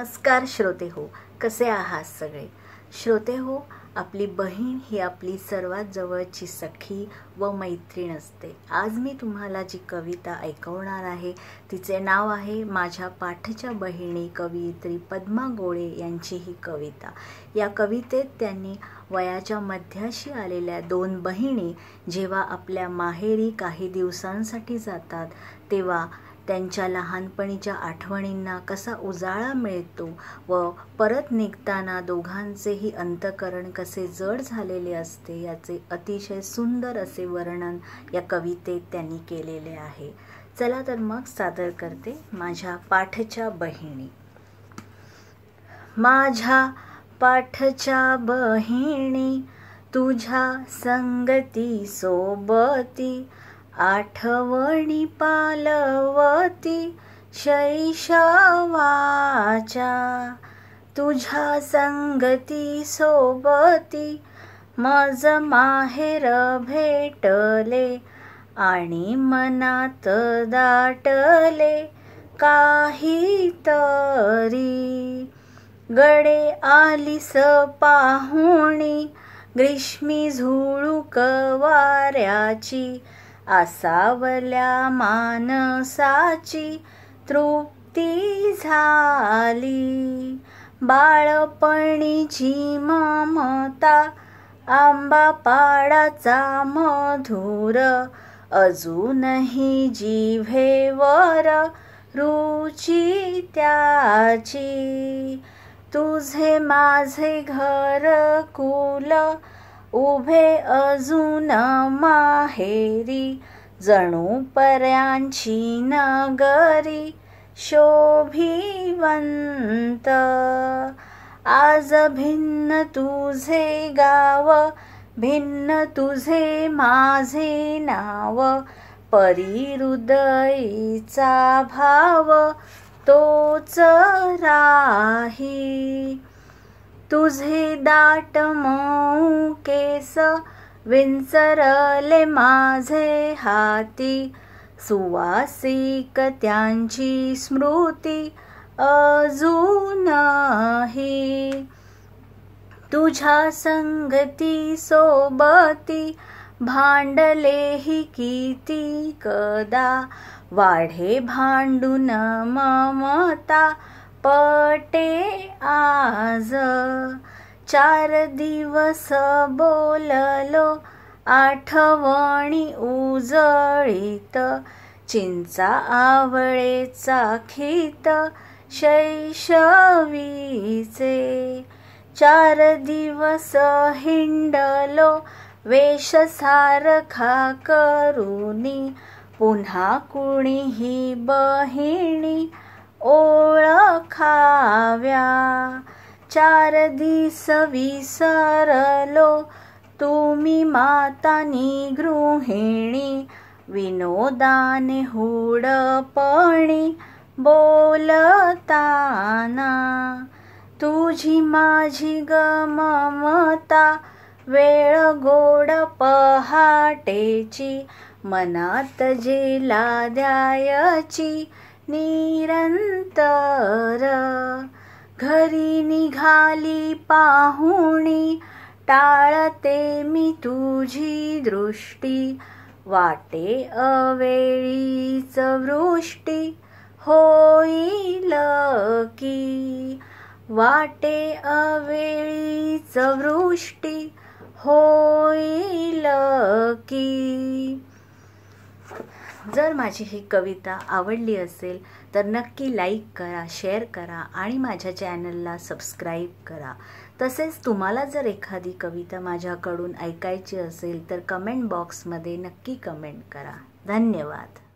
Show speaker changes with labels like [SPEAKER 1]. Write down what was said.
[SPEAKER 1] नमस्कार श्रोते हो कसे आहात सगळे श्रोते हो आपली बहीण ही आपली सर्वात जवळची सखी व मैत्रीण असते आज मी तुम्हाला जी कविता ऐकवणार आहे तिचे नाव आहे माझ्या पाठच्या बहिणी कवयित्री पद्मा गोळे यांची ही कविता या कवितेत त्यांनी वयाच्या मध्याशी आलेल्या दोन बहिणी जेव्हा आपल्या माहेरी काही दिवसांसाठी जातात तेव्हा त्यांच्या लहानपणीच्या आठवणींना कसा उजाळा मिळतो व परत निघताना दोघांचेही अंतकरण कसे जड झालेले असते याचे अतिशय सुंदर असे वर्णन या कवितेत त्यांनी केलेले आहे चला तर मग सादर करते माझ्या पाठच्या बहिणी माझ्या पाठच्या बहिणी तुझ्या संगती सोबती आठवणी पालवती शैशवाचा तुझ्या संगती सोबती मज माहेर भेटले आणि मनात दाटले काही तरी गडे आलीस पाहुणी ग्रीष्मी झुळूक वाऱ्याची आसावल्या मानसाची तृप्ती झाली बाळपणीची ममता आंबा पाडाचा मधुर अजूनही जिव्हेवर रुची त्याची तुझे माझे घर कुल उभे अजून माहेरी जणू पर्यांची नगरी शोभिवंत आज भिन्न तुझे गाव भिन्न तुझे माझे नाव परिहृदयीचा भाव तोच राही तुझे दाट केस विंचरले माझे हाती सुवासिक त्यांची स्मृती अजूनही तुझ्या संगती सोबती भांडले ही किती कदा वाढे भांडून ममता पटे आज चार दिवस बोललो आठवणी उजळीत चिंचा आवळेचा खीत शैशवीचे चार दिवस हिंडलो सारखा करुनी पुन्हा कुणीही बहिणी ओळखाव्या चार दिस विसरलो तुम्ही मातानी गृहिणी विनोदाने हुडपणी बोलताना तुझी माझी गममता वेळ गोड पहाटेची मनात जे द्यायची निरंतर घरी निघाली पाहुणी टाळते मी तुझी दृष्टी वाटे अवेळीच वृष्टी होईल की वाटे अवेळीच वृष्टी होईल की जर माझी ही कविता आवडली असेल तर नक्की लाईक करा शेअर करा आणि माझ्या चॅनलला सबस्क्राईब करा तसेच तुम्हाला जर एखादी कविता माझ्याकडून ऐकायची असेल तर कमेंट बॉक्समध्ये नक्की कमेंट करा धन्यवाद